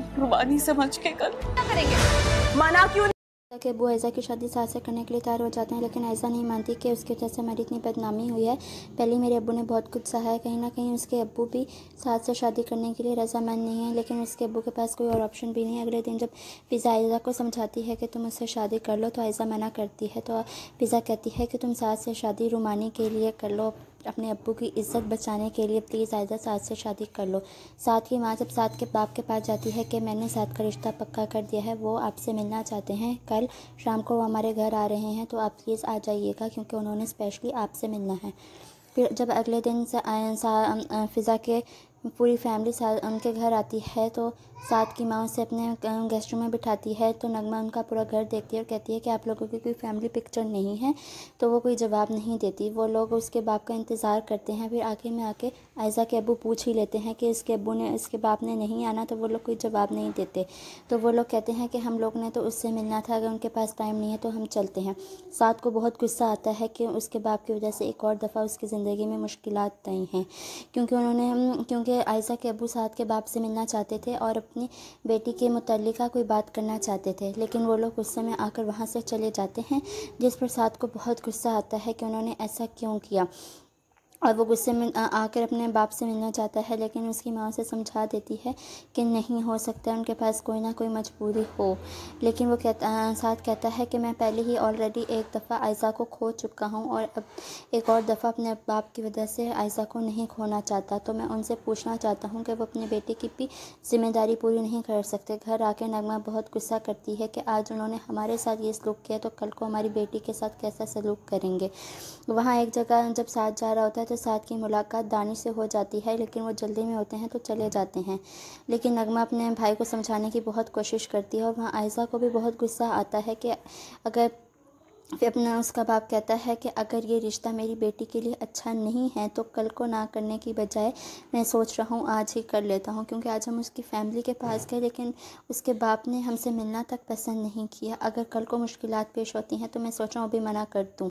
कुर्बानी समझ के कर करेंगे मना क्यों कि अबू ऐज़ा की शादी साथ से करने के लिए तैयार हो जाते हैं लेकिन ऐसा नहीं मानती कि उसकी वजह से हमारी इतनी बदनामी हुई है पहले मेरे अबू ने बहुत कुछ सहा है कहीं ना कहीं उसके अबू भी साथ से शादी करने के लिए रजामंद नहीं है लेकिन उसके अबू के पास कोई और ऑप्शन भी नहीं है अगले दिन जब फिज़ा ऐज़ा को समझाती है कि तुम उससे शादी कर लो तो ऐज़ा मना करती है तो फिज़ा कहती है कि तुम साथ से शादी रुमानी के लिए कर लो अपने अब्बू की इज़्ज़त बचाने के लिए प्लीज़ आयदा साथ से शादी कर लो साथ की माँ जब साथ के बाप के पास जाती है कि मैंने साथ का रिश्ता पक्का कर दिया है वो आपसे मिलना चाहते हैं कल शाम को वो हमारे घर आ रहे हैं तो आप प्लीज़ आ जाइएगा क्योंकि उन्होंने स्पेशली आपसे मिलना है फिर जब अगले दिन से फ़िज़ा के पूरी फैमिली साथ उनके घर आती है तो साथ की माँ उसे अपने गेस्ट रूम में बिठाती है तो नगमा उनका पूरा घर देखती है और कहती है कि आप लोगों की कोई फैमिली पिक्चर नहीं है तो वो कोई जवाब नहीं देती वो लोग उसके बाप का इंतज़ार करते हैं फिर आखिर में आके आयज़ा के अबू पूछ ही लेते हैं कि इसके अबू ने इसके बाप ने नहीं आना तो वो लोग कोई जवाब नहीं देते तो वो लोग कहते हैं कि हम लोग ने तो उससे मिलना था अगर उनके पास टाइम नहीं है तो हम चलते हैं साथ को बहुत गुस्सा आता है कि उसके बाप की वजह से एक और दफ़ा उसकी ज़िंदगी में मुश्किल आई हैं क्योंकि उन्होंने क्योंकि के आयशा के अबू साद के बाप से मिलना चाहते थे और अपनी बेटी के मुतलक कोई बात करना चाहते थे लेकिन वो लोग गुस्से में आकर वहाँ से चले जाते हैं जिस पर साद को बहुत गुस्सा आता है कि उन्होंने ऐसा क्यों किया और वो गुस्से में आकर अपने बाप से मिलना चाहता है लेकिन उसकी माँ उसे समझा देती है कि नहीं हो सकता उनके पास कोई ना कोई मजबूरी हो लेकिन वो कहता साथ कहता है कि मैं पहले ही ऑलरेडी एक दफ़ा आयजा को खो चुका हूँ और अब एक और दफ़ा अपने बाप की वजह से आयजा को नहीं खोना चाहता तो मैं उनसे पूछना चाहता हूँ कि वो अपने बेटे की भी जिम्मेदारी पूरी नहीं कर सकते घर आके नगमा बहुत गुस्सा करती है कि आज उन्होंने हमारे साथ ये सलूक किया तो कल को हमारी बेटी के साथ कैसा सलूक करेंगे वहाँ एक जगह जब साथ जा रहा होता है तो के साथ की मुलाकात दानिश से हो जाती है लेकिन वो जल्दी में होते हैं तो चले जाते हैं लेकिन नगमा अपने भाई को समझाने की बहुत कोशिश करती है और वहाँ आयजा को भी बहुत गुस्सा आता है कि अगर फिर अपना उसका बाप कहता है कि अगर ये रिश्ता मेरी बेटी के लिए अच्छा नहीं है तो कल को ना करने की बजाय मैं सोच रहा हूँ आज ही कर लेता हूँ क्योंकि आज हम उसकी फैमिली के पास गए लेकिन उसके बाप ने हमसे मिलना तक पसंद नहीं किया अगर कल को मुश्किल पेश होती हैं तो मैं सोच रहा हूँ अभी मना कर दूँ